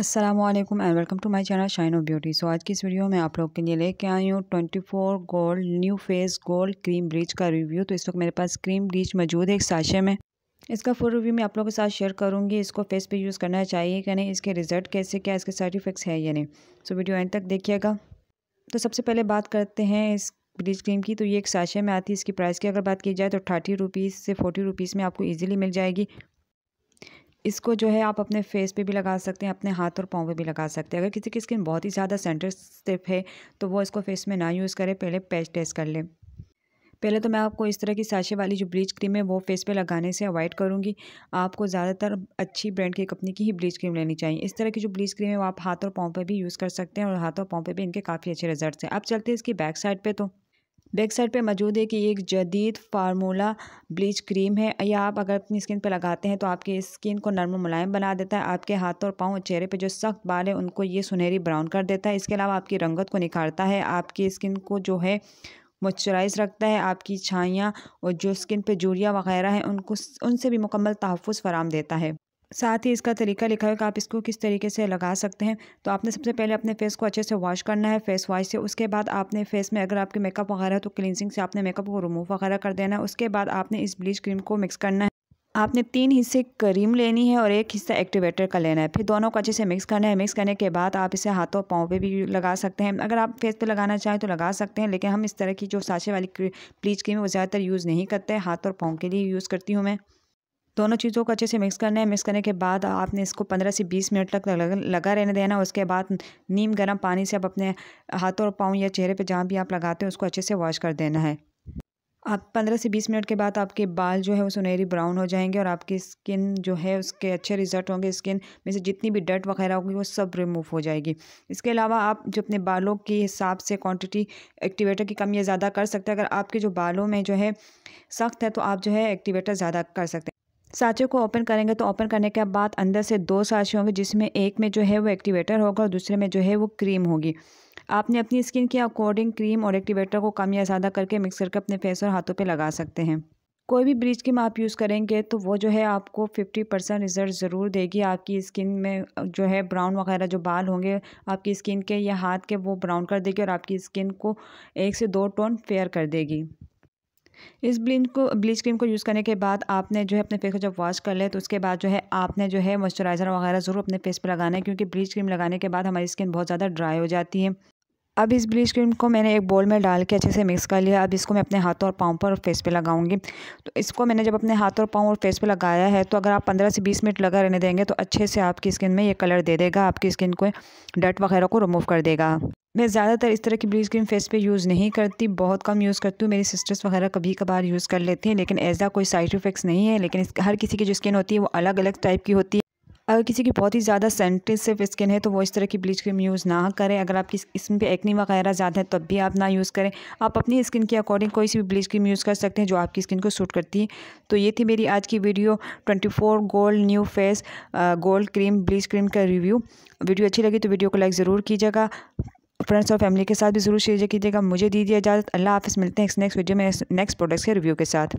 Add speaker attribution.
Speaker 1: Aslam and welcome to my channel shine of beauty so आज की इस वीडियो में आप लोग के लिए लेके आई हूँ 24 gold new face gold cream bleach review रिव्यू तो इस वक्त मेरे पास क्रीम ब्रीच मौजूद है एक साशे में इसका फुल रिव्यू मैं आप लोगों के साथ शेयर करूँगी इसको फेस पे यूज़ करना चाहिए कि नहीं इसके रिजल्ट कैसे क्या इसके साइड इफ़ेक्ट्स है या नहीं सो वीडियो एंड तक देखिएगा तो सबसे पहले बात करते हैं इस ब्रीच क्रीम की तो ये एक साशे में आती है इसकी प्राइस की अगर बात की जाए तो थर्टी रुपीज़ से फोर्टी रुपीज़ में आपको ईजिली मिल जाएगी इसको जो है आप अपने फेस पे भी लगा सकते हैं अपने हाथ और पाँव पे भी लगा सकते हैं अगर किसी की स्किन बहुत ही ज़्यादा सेंटर स्टिप है तो वो इसको फेस में ना यूज़ करें पहले पैच टेस्ट कर लें पहले तो मैं आपको इस तरह की साशे वाली जो ब्लीच क्रीम है वो फेस पे लगाने से अवॉइड करूँगी आपको ज़्यादातर अच्छी ब्रांड की कंपनी की ही ब्लीच क्रीम लेनी चाहिए इस तरह की जो ब्लीच क्रीम है वो आप हाथ और पाँव पे भी यूज़ कर सकते हैं और हाथ और पाँव पे भी इनके काफ़ी अच्छे रिजल्ट्स हैं अब चलते हैं इसकी बैक साइड पे तो बैक साइड पे मौजूद है कि एक जदीद फार्मूला ब्लीच क्रीम है या आप अगर अपनी स्किन पे लगाते हैं तो आपकी स्किन को नरम मुलायम बना देता है आपके हाथों और पाँव और चेहरे पे जो सख्त बाल है उनको ये सुनहरी ब्राउन कर देता है इसके अलावा आपकी रंगत को निखारता है आपकी स्किन को जो है मॉइस्चराइज रखता है आपकी छाइयाँ और जो स्किन पर जूरिया वगैरह हैं उनको उनसे भी मुकम्मल तहफ़ फ़राम देता है साथ ही इसका तरीका लिखा है कि आप इसको किस तरीके से लगा सकते हैं तो आपने सबसे पहले अपने फेस को अच्छे से वॉश करना है फेस वॉश से उसके बाद आपने फेस में अगर आपके मेकअप वगैरह है तो क्लिनजिंग से आपने मेकअप को रिमूव वगैरह कर देना है उसके बाद आपने इस ब्लीच क्रीम को मिक्स करना है आपने तीन हिस्से क्रीम लेनी है और एक हिस्सा एक्टिवेटर का लेना है फिर दोनों को अच्छे से मिक्स करना है मिक्स करने के बाद आप इसे हाथों पाँव पे भी लगा सकते हैं अगर आप फेस पे लगाना चाहें तो लगा सकते हैं लेकिन हम इस तरह की जो साँचे वाली ब्लीच क्रीम है वो ज़्यादातर यूज़ नहीं करते हाथ और पाँव के लिए यूज़ करती हूँ मैं दोनों चीज़ों को अच्छे से मिक्स करना है मिक्स करने के बाद आपने इसको पंद्रह से बीस मिनट तक लगा रहने देना उसके बाद नीम गर्म पानी से आप अपने हाथों और पाँव या चेहरे पर जहाँ भी आप लगाते हैं उसको अच्छे से वॉश कर देना है आप पंद्रह से बीस मिनट के बाद आपके बाल जो है वो सुनहरी ब्राउन हो जाएंगे और आपकी स्किन जो है उसके अच्छे रिजल्ट होंगे स्किन में से जितनी भी डर्ट वगैरह होगी वो सब रिमूव हो जाएगी इसके अलावा आप जो अपने बालों के हिसाब से क्वांटिटी एक्टिवेटर की कम या ज़्यादा कर सकते हैं अगर आपके जो बालों में जो है सख्त है तो आप जो है एक्टिवेटर ज़्यादा कर सकते हैं साँचे को ओपन करेंगे तो ओपन करने के बाद अंदर से दो साचे होंगे जिसमें एक में जो है वो एक्टिवेटर होगा और दूसरे में जो है वो क्रीम होगी आपने अपनी स्किन के अकॉर्डिंग क्रीम और एक्टिवेटर को कम या ज़्यादा करके मिक्स करके अपने फेस और हाथों पर लगा सकते हैं कोई भी ब्रीच क्रीम आप यूज़ करेंगे तो वो जो है आपको फिफ्टी परसेंट रिजल्ट ज़रूर देगी आपकी स्किन में जो है ब्राउन वगैरह जो बाल होंगे आपकी स्किन के या हाथ के वो ब्राउन कर देगी और आपकी स्किन को एक से दो टोन फेयर कर देगी इस ब्लीच को ब्लीच क्रीम को यूज़ करने के बाद आपने जो है अपने फेस को जब वॉश कर ले तो उसके बाद जो है आपने जो है मॉइस्चराइज़र वगैरह ज़रूर अपने फेस पर लगाना है क्योंकि ब्लीच क्रीम लगाने के बाद हमारी स्किन बहुत ज़्यादा ड्राई हो जाती है अब इस ब्लीच क्रीम को मैंने एक बोल में डाल के अच्छे से मिक्स कर लिया अब इसको मैं अपने हाथों और पाँव पर और फेस पे लगाऊंगी तो इसको मैंने जब अपने हाथों और पाँव और फेस पे लगाया है तो अगर आप 15 से 20 मिनट लगा रहने देंगे तो अच्छे से आपकी स्किन में ये कलर दे देगा आपकी स्किन को डट वगैरह को रिमूव कर देगा मैं ज़्यादातर इस तरह की ब्लीच क्रीम फेस पे यूज़ नहीं करती बहुत कम यूज़ करती हूँ मेरी सिस्टर्स वगैरह कभी कभार यूज़ कर लेती हैं लेकिन ऐसा कोई साइड इफ़ेक्ट्स नहीं है लेकिन हर किसी की जो स्किन होती है वो अलग अलग टाइप की होती है अगर किसी की बहुत ही ज़्यादा सेंसिटिव स्किन है तो वो इस तरह की ब्लीच क्रीम यूज़ ना करें अगर आपकी स्किन पे एक्नी वगैरह ज़्यादा है तब भी आप ना यूज़ करें आप अपनी स्किन के अकॉर्डिंग कोई सी भी ब्लीच क्रीम यूज़ कर सकते हैं जो आपकी स्किन को सूट करती है तो ये थी मेरी आज की video four gold new face gold cream bleach cream का रिव्यू वीडियो अच्छी लगी तो वीडियो को लाइक ज़रूर कीजिएगा फ्रेंड्स और फैमिली के साथ भी जरूर शेयर कीजिएगा मुझे दीजिए इजाज़त अल्लाह हाफिस मिलते हैं नेक्स्ट वीडियो में नेक्स्ट प्रोडक्ट्स के रिव्यू के साथ